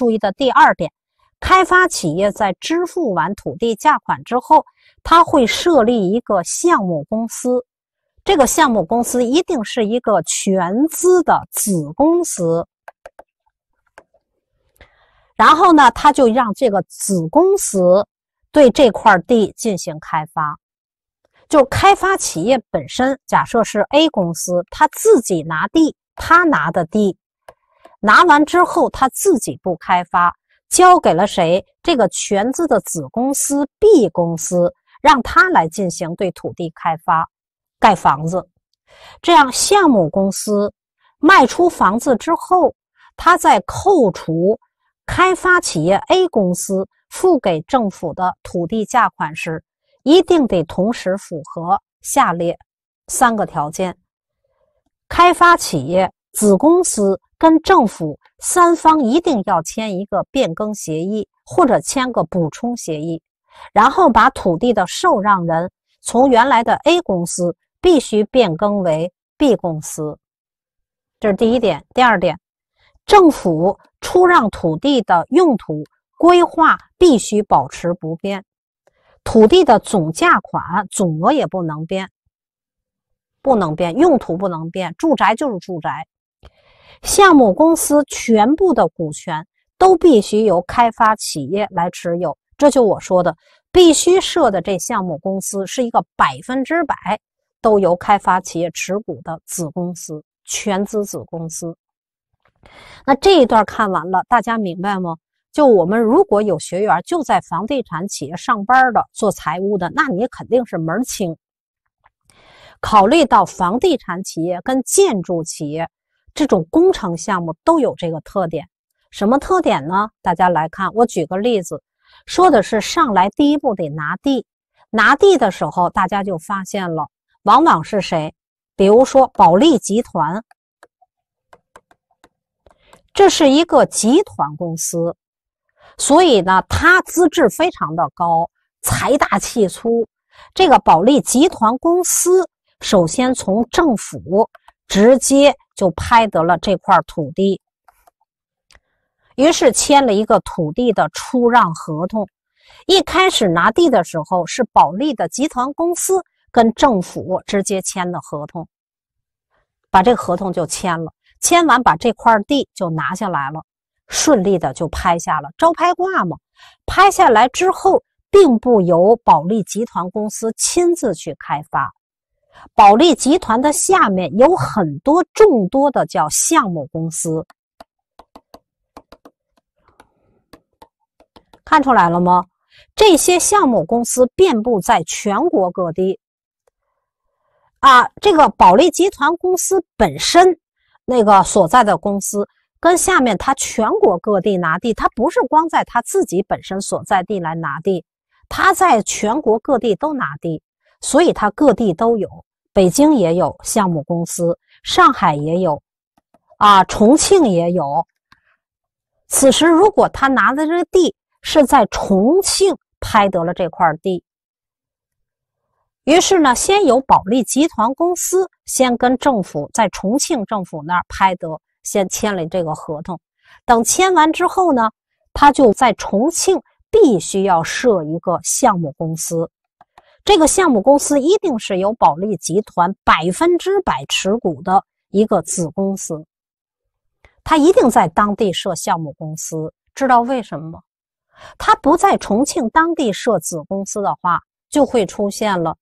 注意的第二点，开发企业在支付完土地价款之后，他会设立一个项目公司，这个项目公司一定是一个全资的子公司。然后呢，他就让这个子公司对这块地进行开发。就开发企业本身，假设是 A 公司，他自己拿地，他拿的地。拿完之后，他自己不开发，交给了谁？这个全资的子公司 B 公司，让他来进行对土地开发、盖房子。这样，项目公司卖出房子之后，他在扣除开发企业 A 公司付给政府的土地价款时，一定得同时符合下列三个条件：开发企业子公司。跟政府三方一定要签一个变更协议，或者签个补充协议，然后把土地的受让人从原来的 A 公司必须变更为 B 公司，这是第一点。第二点，政府出让土地的用途规划必须保持不变，土地的总价款总额也不能变，不能变，用途不能变，住宅就是住宅。项目公司全部的股权都必须由开发企业来持有，这就我说的，必须设的这项目公司是一个百分之百都由开发企业持股的子公司，全资子公司。那这一段看完了，大家明白吗？就我们如果有学员就在房地产企业上班的，做财务的，那你肯定是门清。考虑到房地产企业跟建筑企业。这种工程项目都有这个特点，什么特点呢？大家来看，我举个例子，说的是上来第一步得拿地，拿地的时候大家就发现了，往往是谁？比如说保利集团，这是一个集团公司，所以呢，它资质非常的高，财大气粗。这个保利集团公司首先从政府直接。就拍得了这块土地，于是签了一个土地的出让合同。一开始拿地的时候，是保利的集团公司跟政府直接签的合同，把这个合同就签了。签完，把这块地就拿下来了，顺利的就拍下了，招拍挂嘛。拍下来之后，并不由保利集团公司亲自去开发。保利集团的下面有很多众多的叫项目公司，看出来了吗？这些项目公司遍布在全国各地。啊，这个保利集团公司本身那个所在的公司，跟下面它全国各地拿地，它不是光在它自己本身所在地来拿地，它在全国各地都拿地。所以，他各地都有，北京也有项目公司，上海也有，啊，重庆也有。此时，如果他拿的这地是在重庆拍得了这块地，于是呢，先由保利集团公司先跟政府在重庆政府那儿拍得，先签了这个合同。等签完之后呢，他就在重庆必须要设一个项目公司。这个项目公司一定是由保利集团百分之百持股的一个子公司，它一定在当地设项目公司，知道为什么吗？它不在重庆当地设子公司的话，就会出现了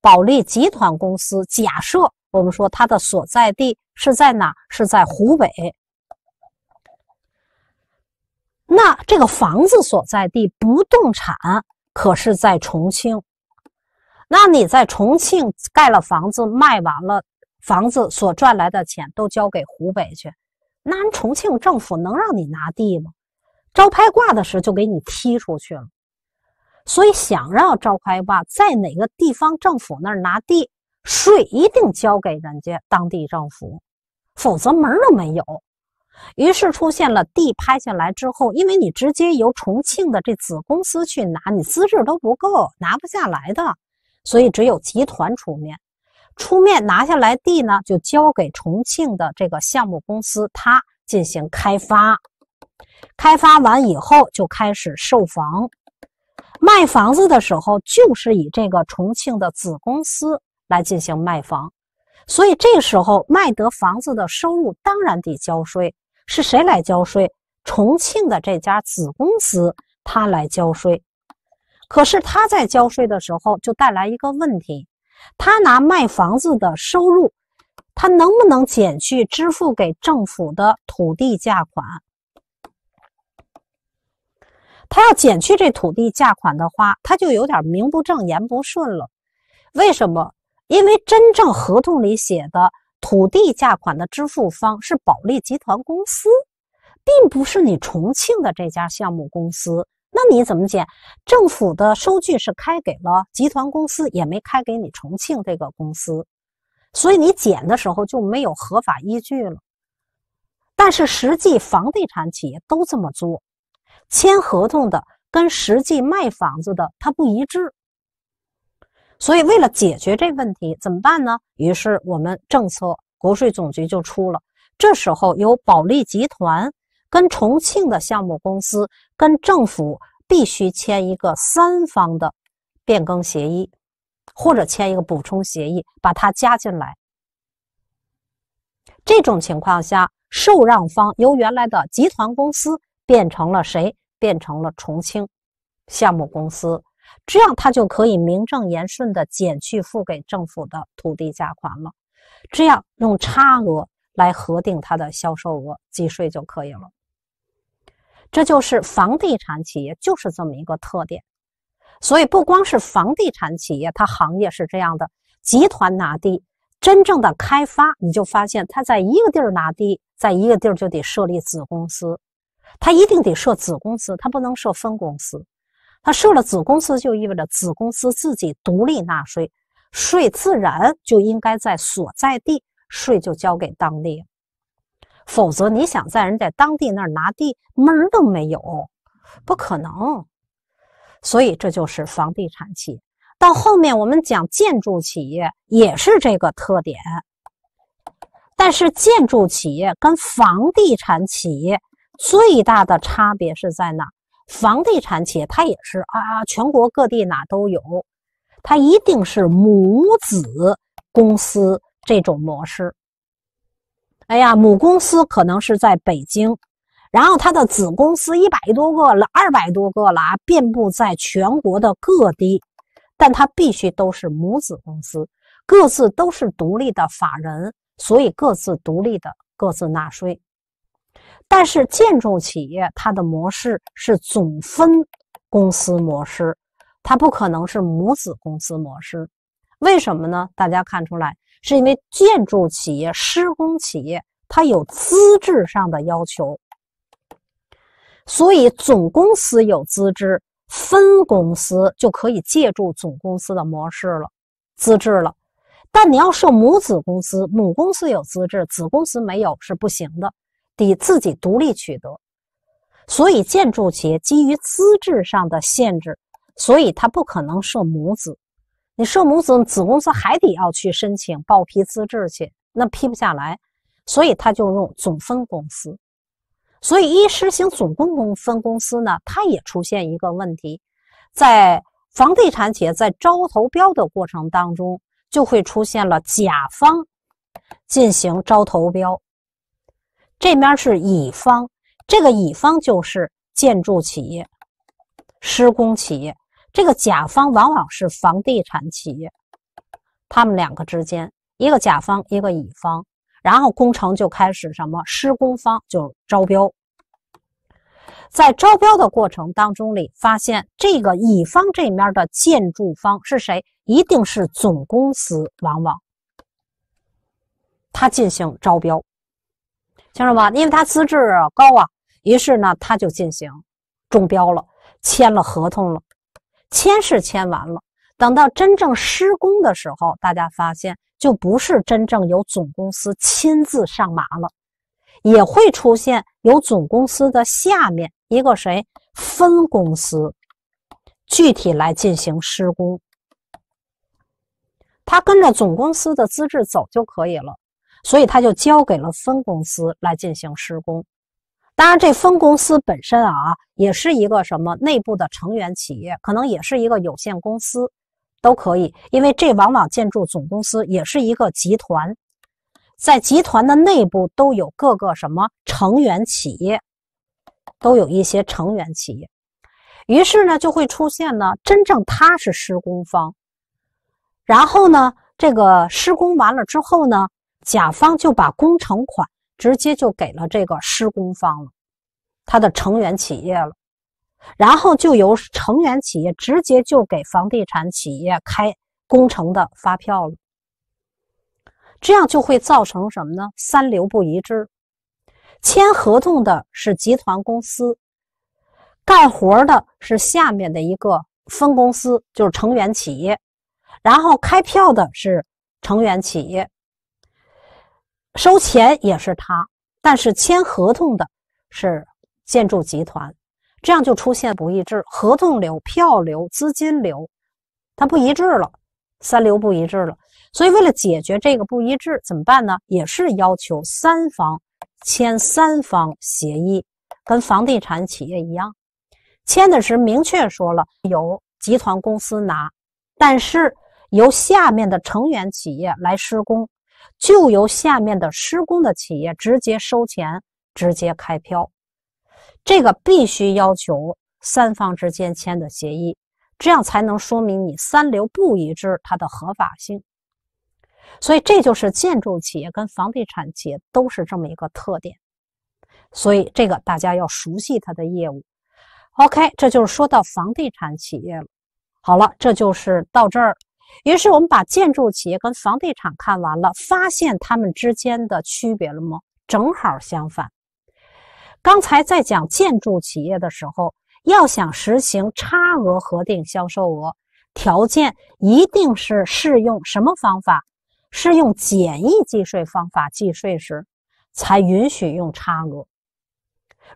保利集团公司。假设我们说它的所在地是在哪？是在湖北，那这个房子所在地不动产可是在重庆。那你在重庆盖了房子，卖完了房子所赚来的钱都交给湖北去，那重庆政府能让你拿地吗？招拍挂的时就给你踢出去了。所以想让招拍挂在哪个地方政府那儿拿地，税一定交给人家当地政府，否则门都没有。于是出现了地拍下来之后，因为你直接由重庆的这子公司去拿，你资质都不够，拿不下来的。所以，只有集团出面，出面拿下来地呢，就交给重庆的这个项目公司，他进行开发。开发完以后，就开始售房。卖房子的时候，就是以这个重庆的子公司来进行卖房。所以，这时候卖得房子的收入当然得交税，是谁来交税？重庆的这家子公司他来交税。可是他在交税的时候就带来一个问题：他拿卖房子的收入，他能不能减去支付给政府的土地价款？他要减去这土地价款的话，他就有点名不正言不顺了。为什么？因为真正合同里写的土地价款的支付方是保利集团公司，并不是你重庆的这家项目公司。那你怎么减？政府的收据是开给了集团公司，也没开给你重庆这个公司，所以你减的时候就没有合法依据了。但是实际房地产企业都这么做，签合同的跟实际卖房子的它不一致，所以为了解决这问题怎么办呢？于是我们政策国税总局就出了，这时候由保利集团。跟重庆的项目公司跟政府必须签一个三方的变更协议，或者签一个补充协议，把它加进来。这种情况下，受让方由原来的集团公司变成了谁？变成了重庆项目公司，这样他就可以名正言顺的减去付给政府的土地价款了。这样用差额来核定他的销售额计税就可以了。这就是房地产企业就是这么一个特点，所以不光是房地产企业，它行业是这样的：集团拿地，真正的开发，你就发现它在一个地儿拿地，在一个地儿就得设立子公司，它一定得设子公司，它不能设分公司。它设了子公司，就意味着子公司自己独立纳税，税自然就应该在所在地，税就交给当地。否则，你想在人在当地那儿拿地，门儿都没有，不可能。所以，这就是房地产企。业。到后面我们讲建筑企业也是这个特点。但是，建筑企业跟房地产企业最大的差别是在哪？房地产企业它也是啊，全国各地哪都有，它一定是母子公司这种模式。哎呀，母公司可能是在北京，然后它的子公司一百多个了，二百多个了啊，遍布在全国的各地，但它必须都是母子公司，各自都是独立的法人，所以各自独立的，各自纳税。但是建筑企业它的模式是总分公司模式，它不可能是母子公司模式。为什么呢？大家看出来。是因为建筑企业、施工企业它有资质上的要求，所以总公司有资质，分公司就可以借助总公司的模式了，资质了。但你要设母子公司，母公司有资质，子公司没有是不行的，得自己独立取得。所以建筑企业基于资质上的限制，所以它不可能设母子。你设母子子公司还得要去申请报批资质去，那批不下来，所以他就用总分公司。所以一实行总公公分公司呢，它也出现一个问题，在房地产企业在招投标的过程当中，就会出现了甲方进行招投标，这面是乙方，这个乙方就是建筑企业、施工企业。这个甲方往往是房地产企业，他们两个之间，一个甲方，一个乙方，然后工程就开始什么，施工方就招标，在招标的过程当中里，发现这个乙方这面的建筑方是谁，一定是总公司，往往他进行招标，清楚吗？因为他资质高啊，于是呢，他就进行中标了，签了合同了。签是签完了，等到真正施工的时候，大家发现就不是真正由总公司亲自上马了，也会出现由总公司的下面一个谁分公司具体来进行施工，他跟着总公司的资质走就可以了，所以他就交给了分公司来进行施工。当然，这分公司本身啊，也是一个什么内部的成员企业，可能也是一个有限公司，都可以。因为这往往建筑总公司也是一个集团，在集团的内部都有各个什么成员企业，都有一些成员企业。于是呢，就会出现呢，真正他是施工方，然后呢，这个施工完了之后呢，甲方就把工程款。直接就给了这个施工方了，他的成员企业了，然后就由成员企业直接就给房地产企业开工程的发票了。这样就会造成什么呢？三流不一致，签合同的是集团公司，干活的是下面的一个分公司，就是成员企业，然后开票的是成员企业。收钱也是他，但是签合同的是建筑集团，这样就出现不一致，合同流、票流、资金流，它不一致了，三流不一致了。所以为了解决这个不一致，怎么办呢？也是要求三方签三方协议，跟房地产企业一样，签的时候明确说了由集团公司拿，但是由下面的成员企业来施工。就由下面的施工的企业直接收钱，直接开票，这个必须要求三方之间签的协议，这样才能说明你三流不一致它的合法性。所以这就是建筑企业跟房地产企业都是这么一个特点，所以这个大家要熟悉它的业务。OK，这就是说到房地产企业了。好了，这就是到这儿。于是我们把建筑企业跟房地产看完了，发现他们之间的区别了吗？正好相反。刚才在讲建筑企业的时候，要想实行差额核定销售额，条件一定是适用什么方法？适用简易计税方法计税时，才允许用差额。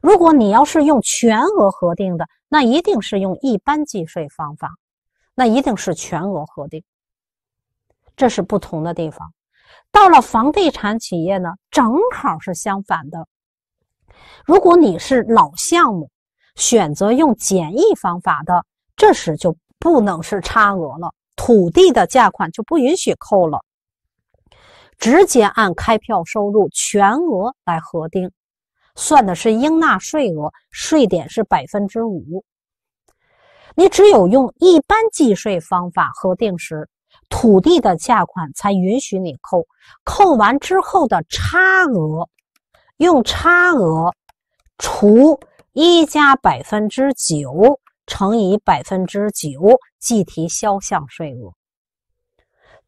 如果你要是用全额核定的，那一定是用一般计税方法。那一定是全额核定，这是不同的地方。到了房地产企业呢，正好是相反的。如果你是老项目，选择用简易方法的，这时就不能是差额了，土地的价款就不允许扣了，直接按开票收入全额来核定，算的是应纳税额，税点是百分之五。你只有用一般计税方法核定时，土地的价款才允许你扣，扣完之后的差额，用差额除一加百分之九乘以百分之九，计提销项税额。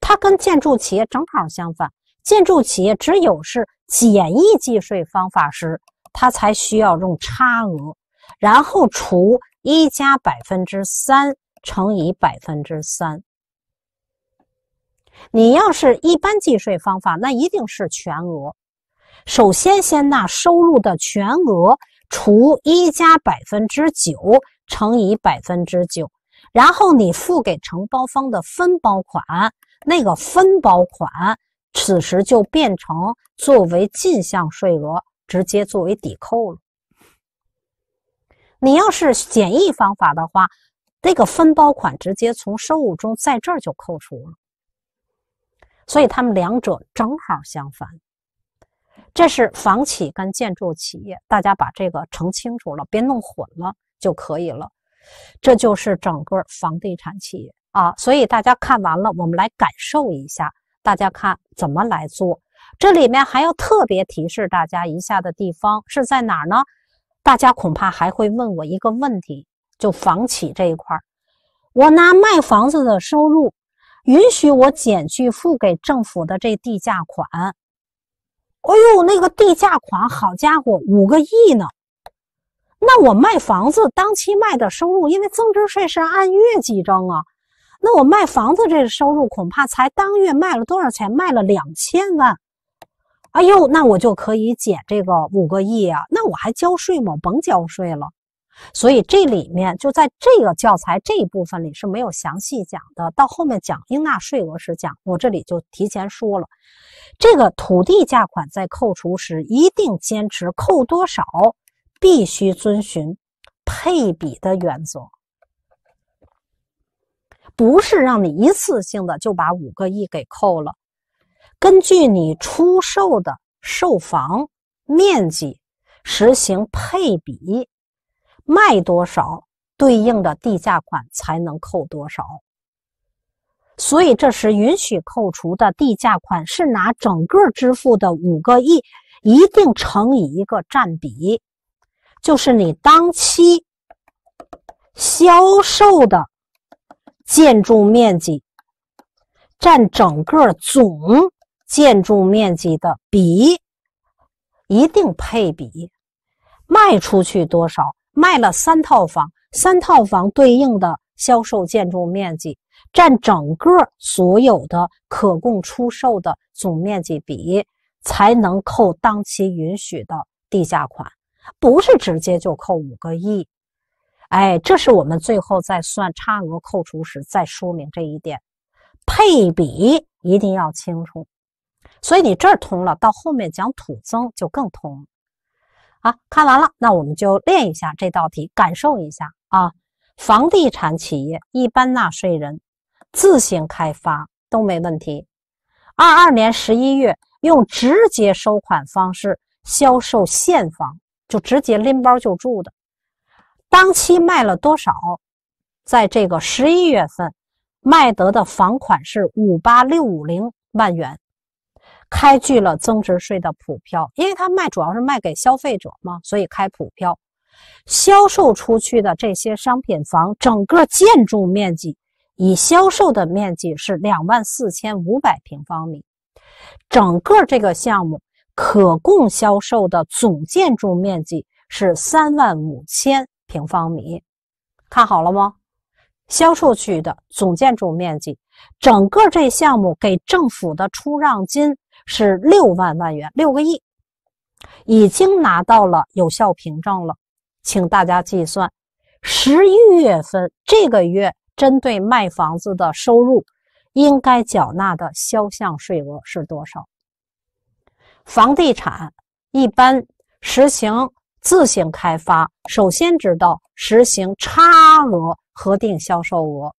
它跟建筑企业正好相反，建筑企业只有是简易计税方法时，它才需要用差额，然后除。一加百分之三乘以百分之三。你要是一般计税方法，那一定是全额。首先，先拿收入的全额除一加百分之九乘以百分之九，然后你付给承包方的分包款，那个分包款此时就变成作为进项税额，直接作为抵扣了。你要是简易方法的话，这个分包款直接从收入中在这儿就扣除了，所以他们两者正好相反。这是房企跟建筑企业，大家把这个澄清楚了，别弄混了就可以了。这就是整个房地产企业啊，所以大家看完了，我们来感受一下，大家看怎么来做。这里面还要特别提示大家一下的地方是在哪儿呢？大家恐怕还会问我一个问题，就房企这一块我拿卖房子的收入，允许我减去付给政府的这地价款。哎呦，那个地价款，好家伙，五个亿呢！那我卖房子当期卖的收入，因为增值税是按月计征啊，那我卖房子这收入恐怕才当月卖了多少钱？卖了两千万。哎呦，那我就可以减这个五个亿啊？那我还交税吗？甭交税了。所以这里面就在这个教材这一部分里是没有详细讲的。到后面讲应纳税额时讲，我这里就提前说了，这个土地价款在扣除时一定坚持扣多少，必须遵循配比的原则，不是让你一次性的就把五个亿给扣了。根据你出售的售房面积实行配比，卖多少对应的地价款才能扣多少。所以，这时允许扣除的地价款是拿整个支付的五个亿一定乘以一个占比，就是你当期销售的建筑面积占整个总。建筑面积的比一定配比，卖出去多少，卖了三套房，三套房对应的销售建筑面积占整个所有的可供出售的总面积比，才能扣当期允许的地价款，不是直接就扣五个亿。哎，这是我们最后在算差额扣除时再说明这一点，配比一定要清楚。所以你这儿通了，到后面讲土增就更通了。好，看完了，那我们就练一下这道题，感受一下啊。房地产企业一般纳税人自行开发都没问题。二二年十一月用直接收款方式销售现房，就直接拎包就住的，当期卖了多少？在这个十一月份卖得的房款是五八六五零万元。开具了增值税的普票，因为他卖主要是卖给消费者嘛，所以开普票。销售出去的这些商品房，整个建筑面积已销售的面积是两万四千五百平方米，整个这个项目可供销售的总建筑面积是三万五千平方米。看好了吗？销售去的总建筑面积，整个这项目给政府的出让金。是六万万元，六个亿，已经拿到了有效凭证了。请大家计算，十一月份这个月针对卖房子的收入，应该缴纳的销项税额是多少？房地产一般实行自行开发，首先知道实行差额核定销售额，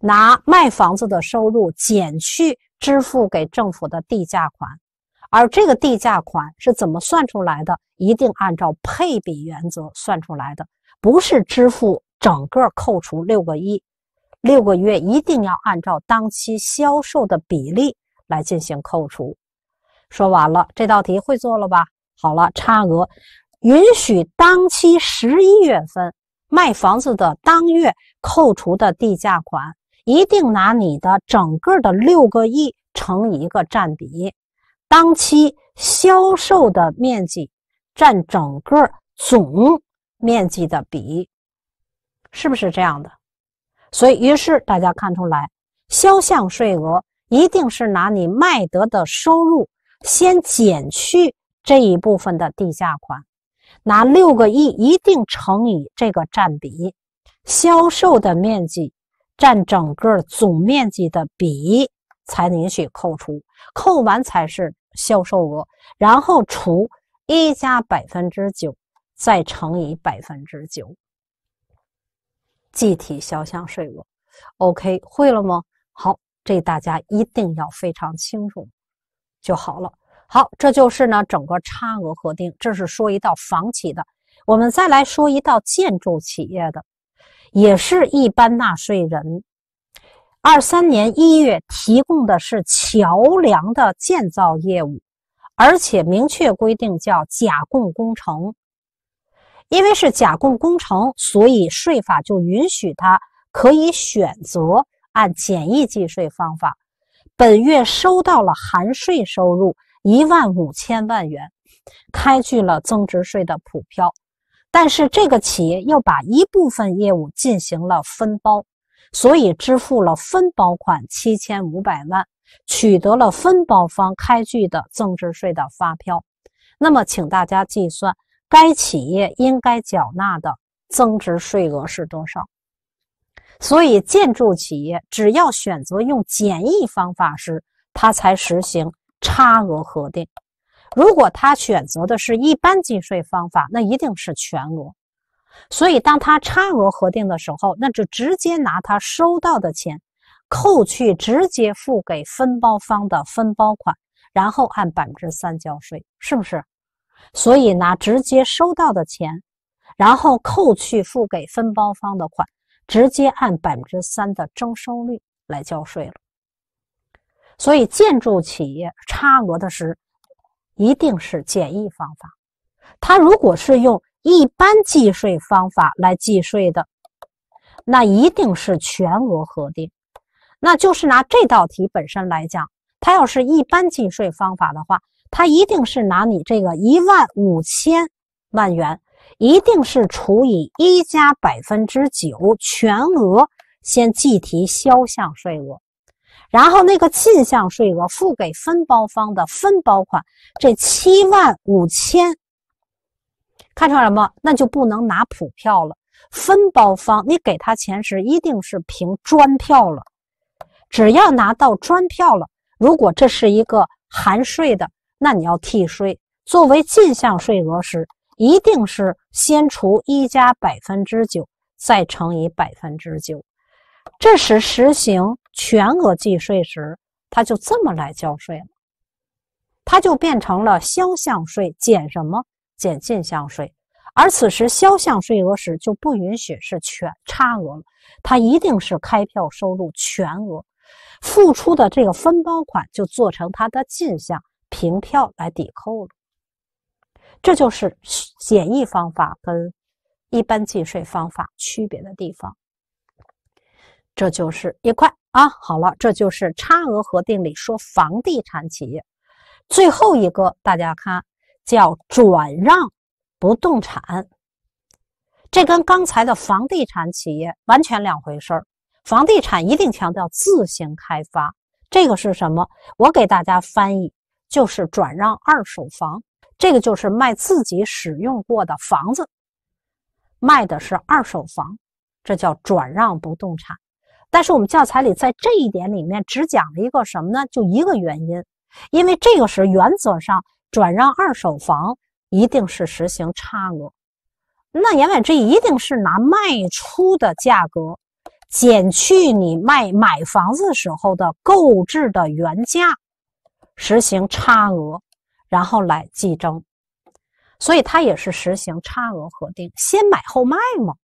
拿卖房子的收入减去。支付给政府的地价款，而这个地价款是怎么算出来的？一定按照配比原则算出来的，不是支付整个扣除六个一，六个月一定要按照当期销售的比例来进行扣除。说完了，这道题会做了吧？好了，差额允许当期十一月份卖房子的当月扣除的地价款。一定拿你的整个的六个亿乘以一个占比，当期销售的面积占整个总面积的比，是不是这样的？所以，于是大家看出来，销项税额一定是拿你卖得的收入先减去这一部分的地价款，拿六个亿一定乘以这个占比，销售的面积。占整个总面积的比才允许扣除，扣完才是销售额，然后除一加百分之九，再乘以百分之九，计提销项税额。OK，会了吗？好，这大家一定要非常清楚就好了。好，这就是呢整个差额核定。这是说一道房企的，我们再来说一道建筑企业的。也是一般纳税人，二三年一月提供的是桥梁的建造业务，而且明确规定叫甲供工程。因为是甲供工程，所以税法就允许他可以选择按简易计税方法。本月收到了含税收入一万五千万元，开具了增值税的普票。但是这个企业又把一部分业务进行了分包，所以支付了分包款七千五百万，取得了分包方开具的增值税的发票。那么，请大家计算该企业应该缴纳的增值税额是多少？所以，建筑企业只要选择用简易方法时，它才实行差额核定。如果他选择的是一般计税方法，那一定是全额。所以，当他差额核定的时候，那就直接拿他收到的钱，扣去直接付给分包方的分包款，然后按百分之三交税，是不是？所以拿直接收到的钱，然后扣去付给分包方的款，直接按百分之三的征收率来交税了。所以，建筑企业差额的是。一定是简易方法，他如果是用一般计税方法来计税的，那一定是全额核定，那就是拿这道题本身来讲，他要是一般计税方法的话，他一定是拿你这个一万五千万元，一定是除以一加百分之九，全额先计提销项税额。然后那个进项税额付给分包方的分包款，这七万五千，看出来了吗？那就不能拿普票了。分包方你给他钱时，一定是凭专票了。只要拿到专票了，如果这是一个含税的，那你要替税作为进项税额时，一定是先除一加百分之九，再乘以百分之九。这时实行。全额计税时，他就这么来交税了，他就变成了销项税减什么？减进项税，而此时销项税额时就不允许是全差额了，它一定是开票收入全额，付出的这个分包款就做成它的进项凭票来抵扣了，这就是简易方法跟一般计税方法区别的地方，这就是一块。啊，好了，这就是差额核定里说房地产企业最后一个，大家看叫转让不动产，这跟刚才的房地产企业完全两回事儿。房地产一定强调自行开发，这个是什么？我给大家翻译，就是转让二手房，这个就是卖自己使用过的房子，卖的是二手房，这叫转让不动产。但是我们教材里在这一点里面只讲了一个什么呢？就一个原因，因为这个是原则上转让二手房一定是实行差额。那言外之意一定是拿卖出的价格减去你卖买房子时候的购置的原价，实行差额，然后来计征。所以它也是实行差额核定，先买后卖嘛，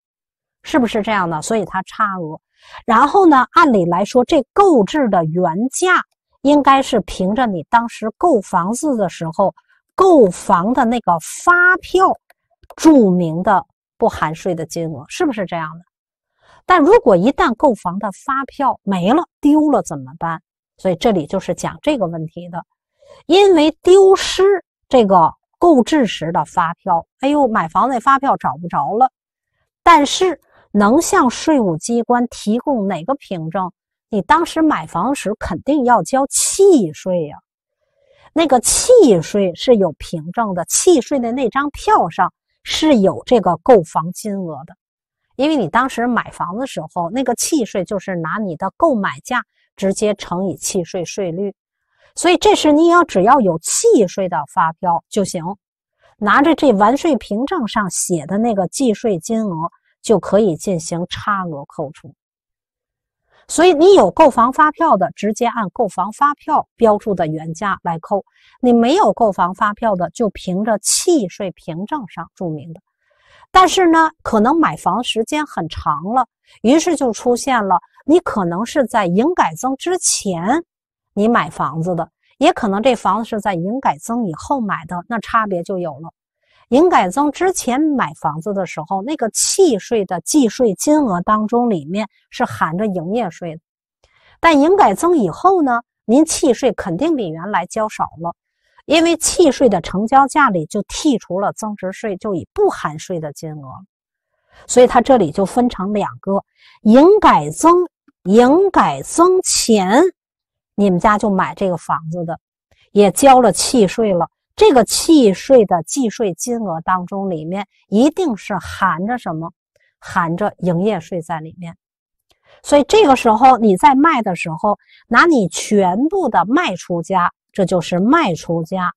是不是这样的？所以它差额。然后呢？按理来说，这购置的原价应该是凭着你当时购房子的时候购房的那个发票注明的不含税的金额，是不是这样的？但如果一旦购房的发票没了、丢了怎么办？所以这里就是讲这个问题的，因为丢失这个购置时的发票，哎呦，买房那发票找不着了，但是。能向税务机关提供哪个凭证？你当时买房时肯定要交契税呀，那个契税是有凭证的，契税的那张票上是有这个购房金额的，因为你当时买房的时候，那个契税就是拿你的购买价直接乘以契税税率，所以这时你要只要有契税的发票就行，拿着这完税凭证上写的那个计税金额。就可以进行差额扣除，所以你有购房发票的，直接按购房发票标注的原价来扣；你没有购房发票的，就凭着契税凭证上注明的。但是呢，可能买房时间很长了，于是就出现了，你可能是在营改增之前你买房子的，也可能这房子是在营改增以后买的，那差别就有了。营改增之前买房子的时候，那个契税的计税金额当中里面是含着营业税的，但营改增以后呢，您契税肯定比原来交少了，因为契税的成交价里就剔除了增值税，就以不含税的金额，所以它这里就分成两个：营改增，营改增前你们家就买这个房子的，也交了契税了。这个契税的计税金额当中，里面一定是含着什么？含着营业税在里面。所以这个时候你在卖的时候，拿你全部的卖出价，这就是卖出价，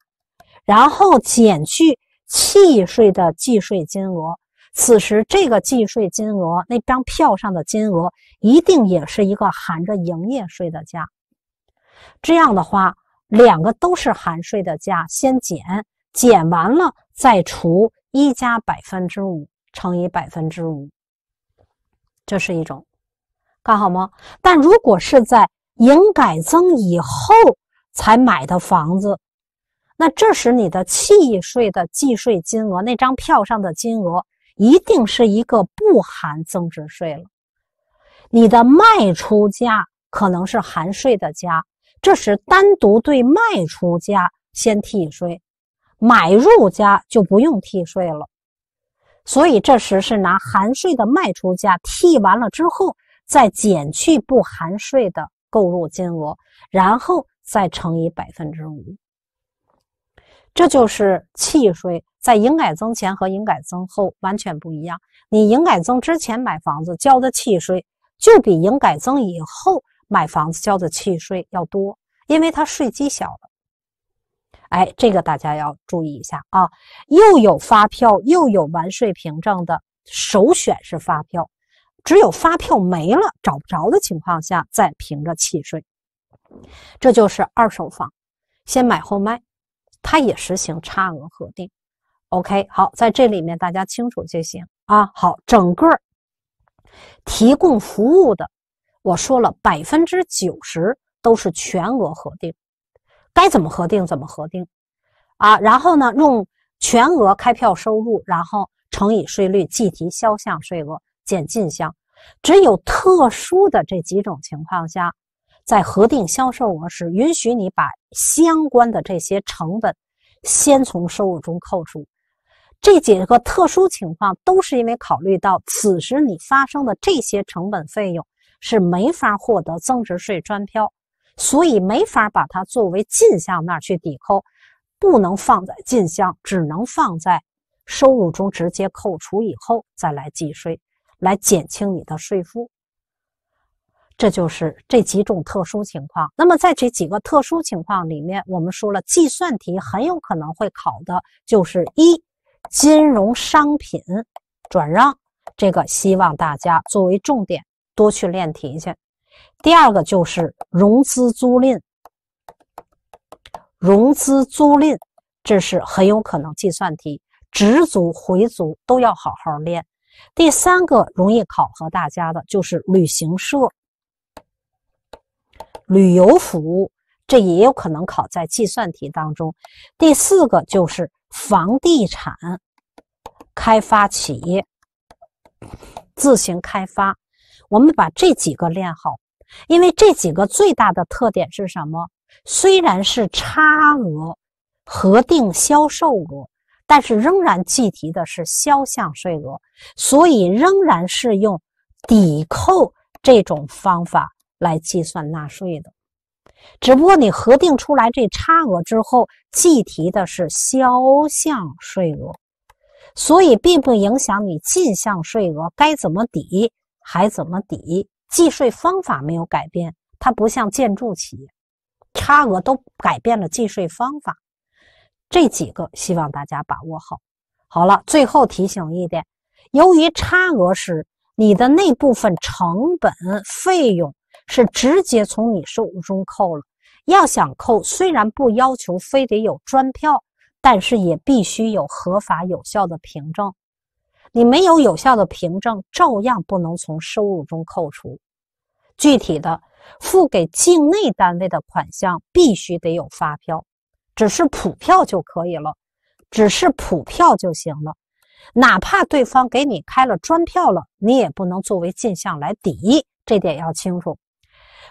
然后减去契税的计税金额。此时这个计税金额，那张票上的金额一定也是一个含着营业税的价。这样的话。两个都是含税的价，先减，减完了再除一加百分之五乘以百分之五，这是一种，看好吗？但如果是在营改增以后才买的房子，那这时你的契税的计税金额，那张票上的金额一定是一个不含增值税了，你的卖出价可能是含税的价。这是单独对卖出价先替税，买入价就不用替税了。所以这时是拿含税的卖出价替完了之后，再减去不含税的购入金额，然后再乘以百分之五。这就是契税在营改增前和营改增后完全不一样。你营改增之前买房子交的契税，就比营改增以后。买房子交的契税要多，因为它税基小了。哎，这个大家要注意一下啊！又有发票又有完税凭证的，首选是发票。只有发票没了找不着的情况下，再凭着契税。这就是二手房，先买后卖，它也实行差额核定。OK，好，在这里面大家清楚就行啊。好，整个提供服务的。我说了，百分之九十都是全额核定，该怎么核定怎么核定啊？然后呢，用全额开票收入，然后乘以税率，计提销项税额减进项。只有特殊的这几种情况下，在核定销售额时，允许你把相关的这些成本先从收入中扣除。这几个特殊情况都是因为考虑到此时你发生的这些成本费用。是没法获得增值税专票，所以没法把它作为进项那儿去抵扣，不能放在进项，只能放在收入中直接扣除以后再来计税，来减轻你的税负。这就是这几种特殊情况。那么在这几个特殊情况里面，我们说了，计算题很有可能会考的就是一金融商品转让，这个希望大家作为重点。多去练题去。第二个就是融资租赁，融资租赁，这是很有可能计算题，直租回足都要好好练。第三个容易考核大家的就是旅行社、旅游服务，这也有可能考在计算题当中。第四个就是房地产开发企业自行开发。我们把这几个练好，因为这几个最大的特点是什么？虽然是差额核定销售额，但是仍然计提的是销项税额，所以仍然是用抵扣这种方法来计算纳税的。只不过你核定出来这差额之后，计提的是销项税额，所以并不影响你进项税额该怎么抵。还怎么抵？计税方法没有改变，它不像建筑企业，差额都改变了计税方法。这几个希望大家把握好。好了，最后提醒一点：由于差额是你的那部分成本费用是直接从你收入中扣了，要想扣，虽然不要求非得有专票，但是也必须有合法有效的凭证。你没有有效的凭证，照样不能从收入中扣除。具体的，付给境内单位的款项必须得有发票，只是普票就可以了，只是普票就行了。哪怕对方给你开了专票了，你也不能作为进项来抵，这点要清楚。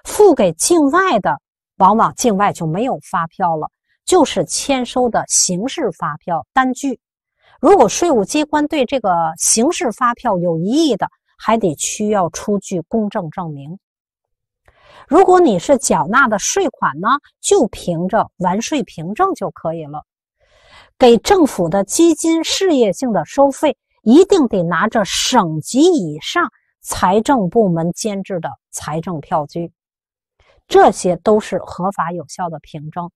付给境外的，往往境外就没有发票了，就是签收的形式发票单据。如果税务机关对这个形式发票有异议的，还得需要出具公证证明。如果你是缴纳的税款呢，就凭着完税凭证就可以了。给政府的基金事业性的收费，一定得拿着省级以上财政部门监制的财政票据，这些都是合法有效的凭证。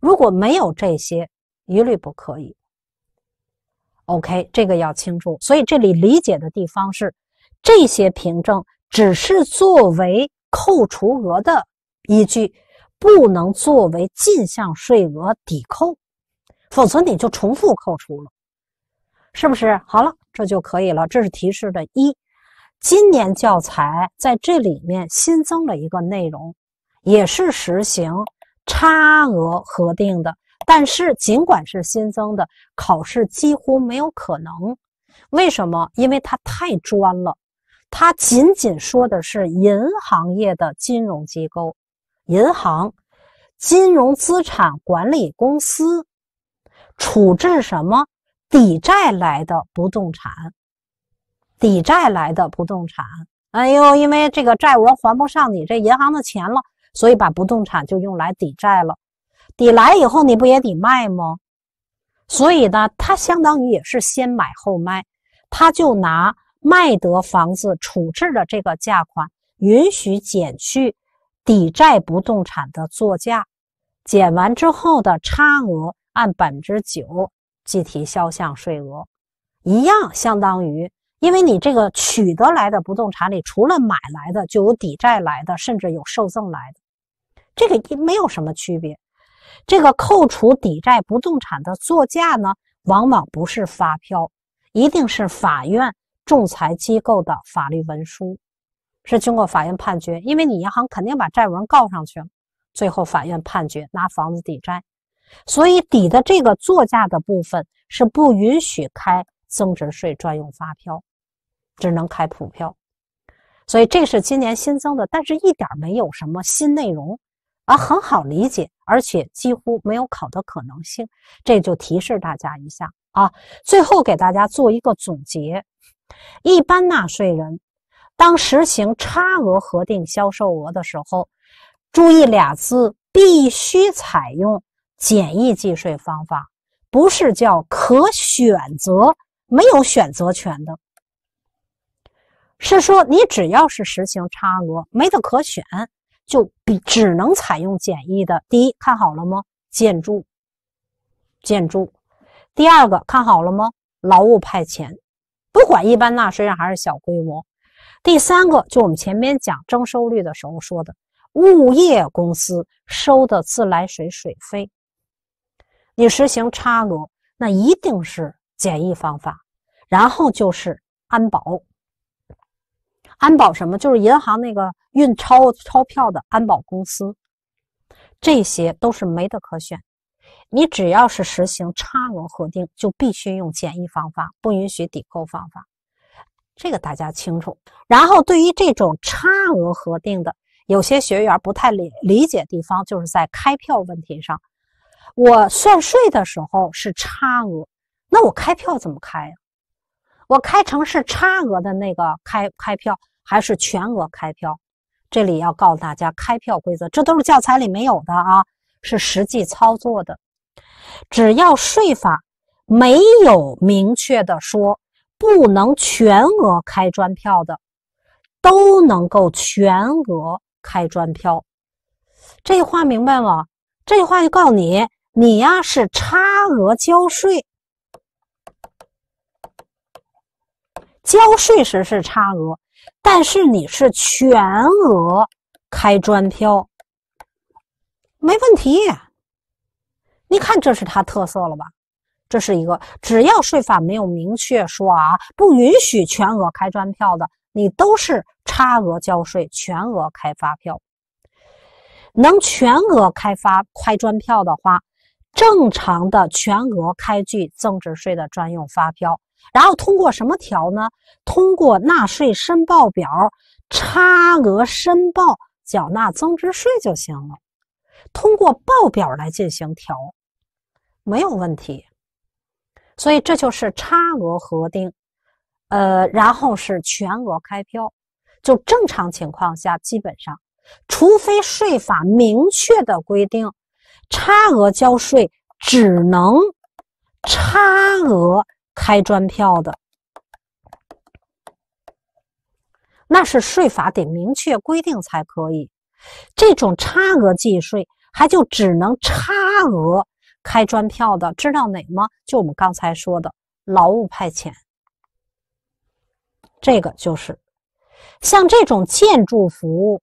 如果没有这些，一律不可以。OK，这个要清楚。所以这里理解的地方是，这些凭证只是作为扣除额的依据，不能作为进项税额抵扣，否则你就重复扣除了，是不是？好了，这就可以了。这是提示的一。今年教材在这里面新增了一个内容，也是实行差额核定的。但是，尽管是新增的考试，几乎没有可能。为什么？因为它太专了。它仅仅说的是银行业的金融机构、银行、金融资产管理公司处置什么抵债来的不动产。抵债来的不动产，哎呦，因为这个债务人还不上你这银行的钱了，所以把不动产就用来抵债了。抵来以后，你不也得卖吗？所以呢，他相当于也是先买后卖，他就拿卖得房子处置的这个价款，允许减去抵债不动产的作价，减完之后的差额按百分之九计提销项税额，一样相当于，因为你这个取得来的不动产里，除了买来的，就有抵债来的，甚至有受赠来的，这个也没有什么区别。这个扣除抵债不动产的作价呢，往往不是发票，一定是法院、仲裁机构的法律文书，是经过法院判决。因为你银行肯定把债务人告上去了，最后法院判决拿房子抵债，所以抵的这个作价的部分是不允许开增值税专用发票，只能开普票。所以这是今年新增的，但是一点没有什么新内容。啊，很好理解，而且几乎没有考的可能性，这就提示大家一下啊。最后给大家做一个总结：一般纳税人当实行差额核定销售额的时候，注意俩字，必须采用简易计税方法，不是叫可选择，没有选择权的，是说你只要是实行差额，没得可选。就比只能采用简易的。第一，看好了吗？建筑，建筑。第二个，看好了吗？劳务派遣，不管一般纳税人还是小规模。第三个，就我们前面讲征收率的时候说的，物业公司收的自来水水费，你实行差额，那一定是简易方法。然后就是安保，安保什么？就是银行那个。运钞钞票的安保公司，这些都是没得可选。你只要是实行差额核定，就必须用简易方法，不允许抵扣方法。这个大家清楚。然后，对于这种差额核定的，有些学员不太理理解地方，就是在开票问题上。我算税的时候是差额，那我开票怎么开？呀、我开成是差额的那个开开票，还是全额开票？这里要告诉大家开票规则，这都是教材里没有的啊，是实际操作的。只要税法没有明确的说不能全额开专票的，都能够全额开专票。这句话明白了？这句话就告诉你，你呀是差额交税，交税时是差额。但是你是全额开专票，没问题。你看这是它特色了吧？这是一个，只要税法没有明确说啊，不允许全额开专票的，你都是差额交税，全额开发票。能全额开发开专票的话，正常的全额开具增值税的专用发票。然后通过什么调呢？通过纳税申报表差额申报缴纳增值税就行了。通过报表来进行调，没有问题。所以这就是差额核定，呃，然后是全额开票。就正常情况下，基本上，除非税法明确的规定，差额交税只能差额。开专票的，那是税法得明确规定才可以。这种差额计税，还就只能差额开专票的，知道哪吗？就我们刚才说的劳务派遣，这个就是像这种建筑服务，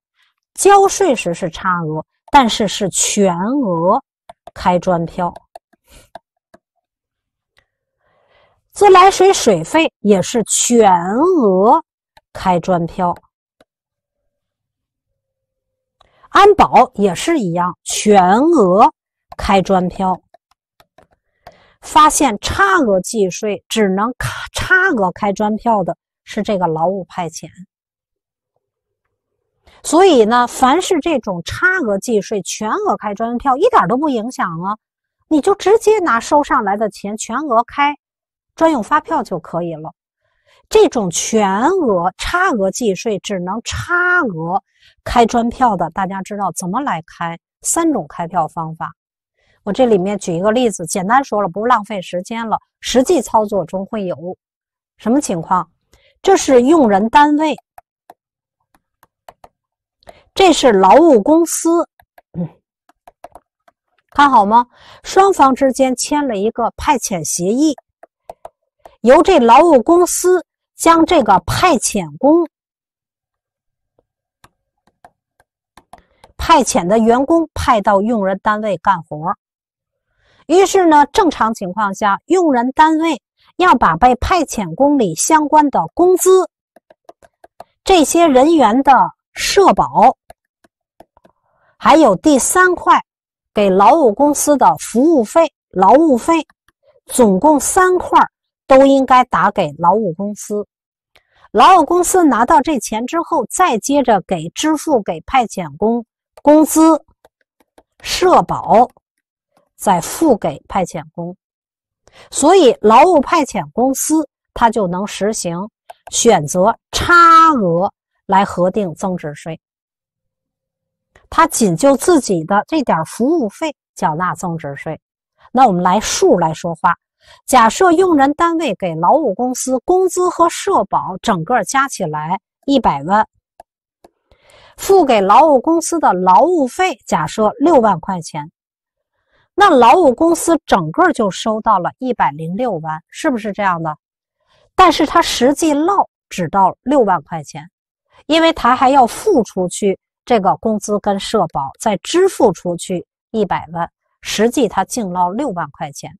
交税时是差额，但是是全额开专票。自来水水费也是全额开专票，安保也是一样，全额开专票。发现差额计税只能差差额开专票的是这个劳务派遣。所以呢，凡是这种差额计税、全额开专票，一点都不影响啊，你就直接拿收上来的钱全额开。专用发票就可以了。这种全额、差额计税只能差额开专票的，大家知道怎么来开？三种开票方法，我这里面举一个例子，简单说了，不浪费时间了。实际操作中会有什么情况？这是用人单位，这是劳务公司，看好吗？双方之间签了一个派遣协议。由这劳务公司将这个派遣工、派遣的员工派到用人单位干活于是呢，正常情况下，用人单位要把被派遣工里相关的工资、这些人员的社保，还有第三块给劳务公司的服务费、劳务费，总共三块。都应该打给劳务公司，劳务公司拿到这钱之后，再接着给支付给派遣工工资、社保，再付给派遣工。所以，劳务派遣公司他就能实行选择差额来核定增值税，他仅就自己的这点服务费缴纳增值税。那我们来数来说话。假设用人单位给劳务公司工资和社保整个加起来一百万，付给劳务公司的劳务费假设六万块钱，那劳务公司整个就收到了一百零六万，是不是这样的？但是他实际捞只到六万块钱，因为他还要付出去这个工资跟社保，再支付出去一百万，实际他净捞六万块钱。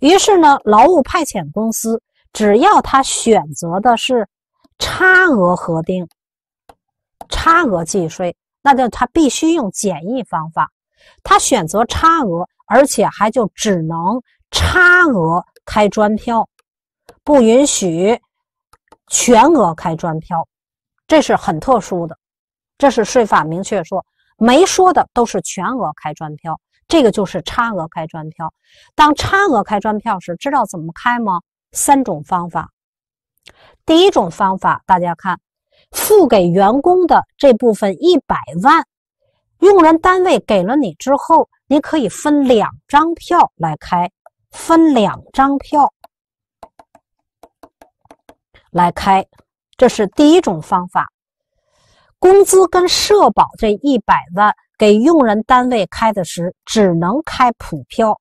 于是呢，劳务派遣公司只要他选择的是差额核定、差额计税，那就他必须用简易方法。他选择差额，而且还就只能差额开专票，不允许全额开专票。这是很特殊的，这是税法明确说没说的，都是全额开专票。这个就是差额开专票。当差额开专票时，知道怎么开吗？三种方法。第一种方法，大家看，付给员工的这部分一百万，用人单位给了你之后，你可以分两张票来开，分两张票来开，这是第一种方法。工资跟社保这一百万。给用人单位开的时，只能开普票，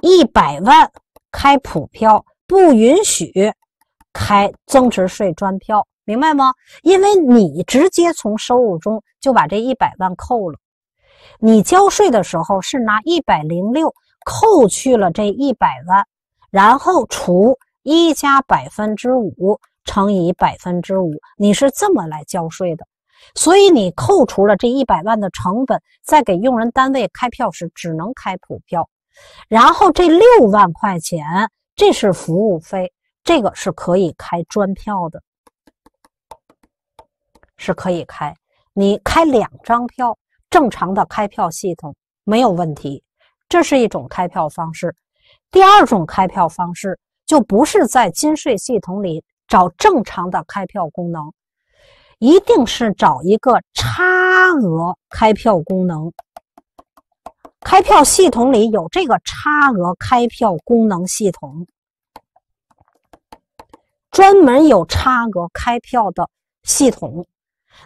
一百万开普票不允许开增值税专票，明白吗？因为你直接从收入中就把这一百万扣了，你交税的时候是拿一百零六扣去了这一百万，然后除一加百分之五乘以百分之五，你是这么来交税的。所以你扣除了这一百万的成本，在给用人单位开票时只能开普票，然后这六万块钱，这是服务费，这个是可以开专票的，是可以开。你开两张票，正常的开票系统没有问题，这是一种开票方式。第二种开票方式就不是在金税系统里找正常的开票功能。一定是找一个差额开票功能，开票系统里有这个差额开票功能系统，专门有差额开票的系统，